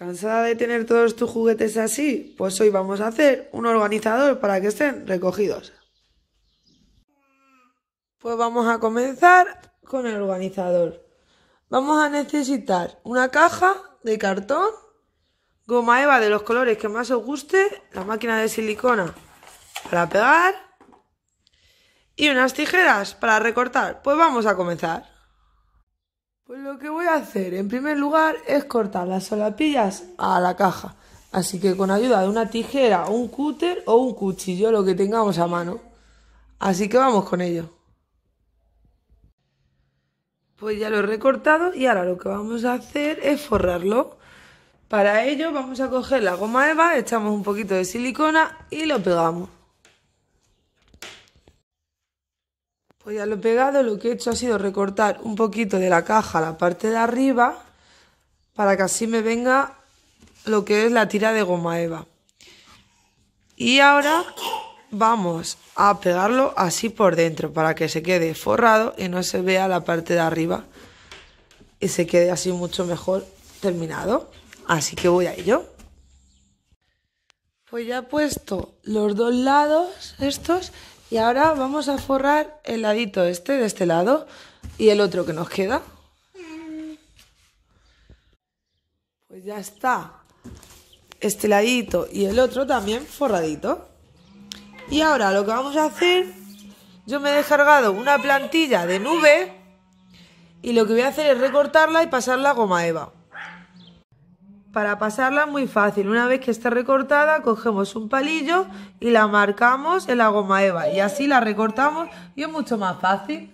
¿Cansada de tener todos tus juguetes así? Pues hoy vamos a hacer un organizador para que estén recogidos. Pues vamos a comenzar con el organizador. Vamos a necesitar una caja de cartón, goma eva de los colores que más os guste, la máquina de silicona para pegar y unas tijeras para recortar. Pues vamos a comenzar. Pues lo que voy a hacer en primer lugar es cortar las solapillas a la caja. Así que con ayuda de una tijera, un cúter o un cuchillo, lo que tengamos a mano. Así que vamos con ello. Pues ya lo he recortado y ahora lo que vamos a hacer es forrarlo. Para ello vamos a coger la goma eva, echamos un poquito de silicona y lo pegamos. Pues ya lo he pegado, lo que he hecho ha sido recortar un poquito de la caja a la parte de arriba para que así me venga lo que es la tira de goma eva. Y ahora vamos a pegarlo así por dentro para que se quede forrado y no se vea la parte de arriba y se quede así mucho mejor terminado. Así que voy a ello. Pues ya he puesto los dos lados estos y ahora vamos a forrar el ladito este de este lado y el otro que nos queda. Pues ya está. Este ladito y el otro también forradito. Y ahora lo que vamos a hacer, yo me he descargado una plantilla de nube y lo que voy a hacer es recortarla y pasarla a goma eva. Para pasarla es muy fácil. Una vez que esté recortada, cogemos un palillo y la marcamos en la goma eva. Y así la recortamos y es mucho más fácil.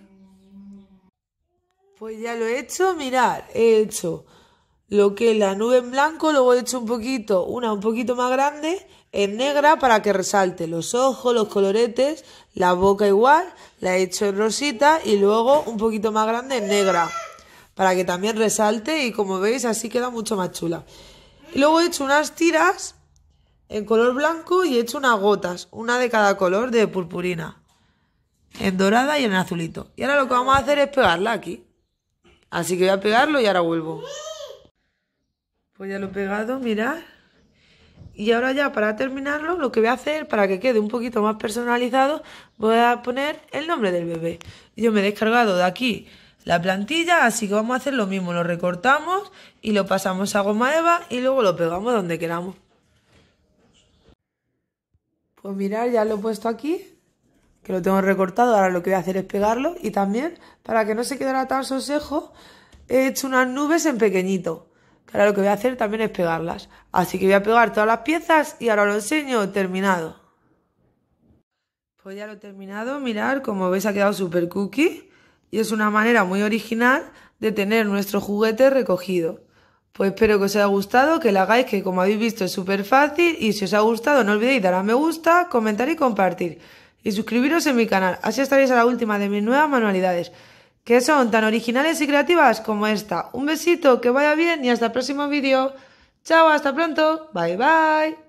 Pues ya lo he hecho. Mirad, he hecho lo que es la nube en blanco, luego he hecho un poquito, una un poquito más grande, en negra para que resalte los ojos, los coloretes, la boca igual, la he hecho en rosita y luego un poquito más grande en negra para que también resalte y como veis así queda mucho más chula. Y luego he hecho unas tiras en color blanco y he hecho unas gotas, una de cada color de purpurina, en dorada y en azulito. Y ahora lo que vamos a hacer es pegarla aquí. Así que voy a pegarlo y ahora vuelvo. Pues ya lo he pegado, mirad. Y ahora ya para terminarlo, lo que voy a hacer para que quede un poquito más personalizado, voy a poner el nombre del bebé. Yo me he descargado de aquí la plantilla, así que vamos a hacer lo mismo, lo recortamos y lo pasamos a goma eva y luego lo pegamos donde queramos. Pues mirar, ya lo he puesto aquí, que lo tengo recortado, ahora lo que voy a hacer es pegarlo y también para que no se quedara tan sosejo he hecho unas nubes en pequeñito. Ahora lo que voy a hacer también es pegarlas. Así que voy a pegar todas las piezas y ahora lo enseño terminado. Pues ya lo he terminado, mirar, como veis ha quedado super cookie y es una manera muy original de tener nuestro juguete recogido. Pues espero que os haya gustado, que lo hagáis, que como habéis visto es súper fácil y si os ha gustado no olvidéis dar a me gusta, comentar y compartir y suscribiros en mi canal, así estaréis a la última de mis nuevas manualidades que son tan originales y creativas como esta. Un besito, que vaya bien y hasta el próximo vídeo. Chao, hasta pronto. Bye bye.